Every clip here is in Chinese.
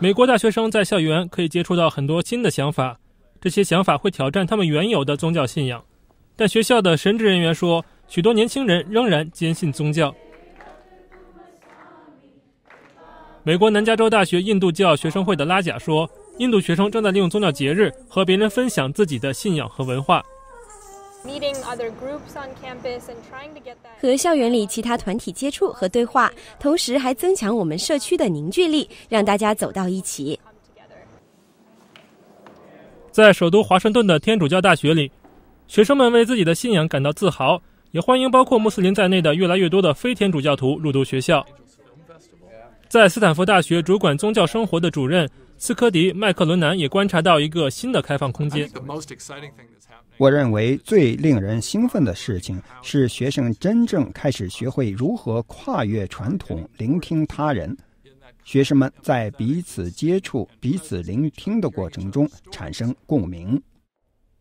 美国大学生在校园可以接触到很多新的想法，这些想法会挑战他们原有的宗教信仰。但学校的神职人员说，许多年轻人仍然坚信宗教。美国南加州大学印度教学生会的拉贾说，印度学生正在利用宗教节日和别人分享自己的信仰和文化。和校园里其他团体接触和对话，同时还增强我们社区的凝聚力，让大家走到一起。在首都华盛顿的天主教大学里，学生们为自己的信仰感到自豪，也欢迎包括穆斯林在内的越来越多的非天主教徒入读学校。在斯坦福大学主管宗教生活的主任。斯科迪·麦克伦南也观察到一个新的开放空间。我认为最令人兴奋的事情是，学生真正开始学会如何跨越传统，聆听他人。学生们在彼此接触、彼此聆听的过程中产生共鸣。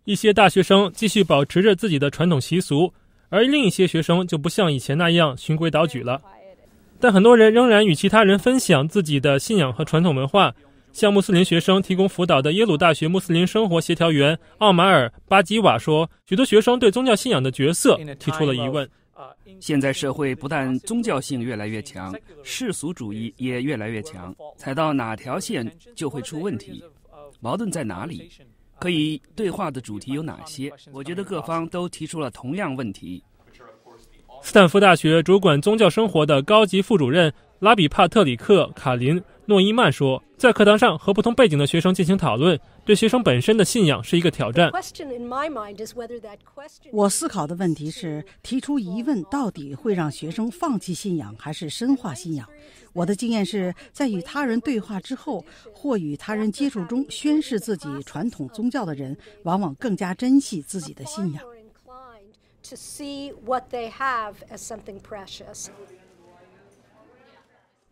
一些大学生继续保持着自己的传统习俗，而另一些学生就不像以前那样循规蹈矩了。但很多人仍然与其他人分享自己的信仰和传统文化。向穆斯林学生提供辅导的耶鲁大学穆斯林生活协调员奥马尔·巴吉瓦说：“许多学生对宗教信仰的角色提出了疑问。现在社会不但宗教性越来越强，世俗主义也越来越强，踩到哪条线就会出问题。矛盾在哪里？可以对话的主题有哪些？我觉得各方都提出了同样问题。斯坦福大学主管宗教生活的高级副主任。”拉比帕特里克·卡林诺伊曼说：“在课堂上和不同背景的学生进行讨论，对学生本身的信仰是一个挑战。我思考的问题是，提出疑问到底会让学生放弃信仰，还是深化信仰？我的经验是，在与他人对话之后，或与他人接触中，宣示自己传统宗教的人，往往更加珍惜自己的信仰。”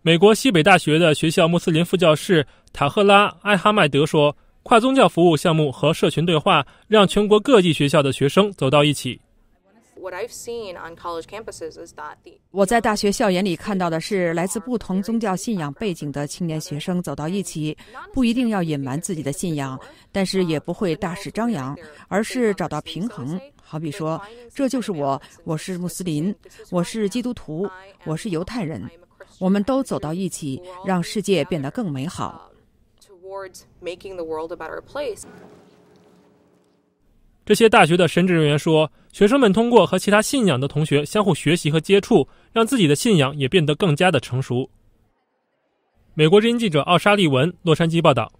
美国西北大学的学校穆斯林副教士塔赫拉·艾哈迈德说：“跨宗教服务项目和社群对话让全国各地学校的学生走到一起。我在大学校园里看到的是来自不同宗教信仰背景的青年学生走到一起，不一定要隐瞒自己的信仰，但是也不会大肆张扬，而是找到平衡。好比说，这就是我，我是穆斯林，我是基督徒，我是犹太人。”我们都走到一起，让世界变得更美好。这些大学的神职人员说，学生们通过和其他信仰的同学相互学习和接触，让自己的信仰也变得更加的成熟。美国之音记者奥沙利文，洛杉矶报道。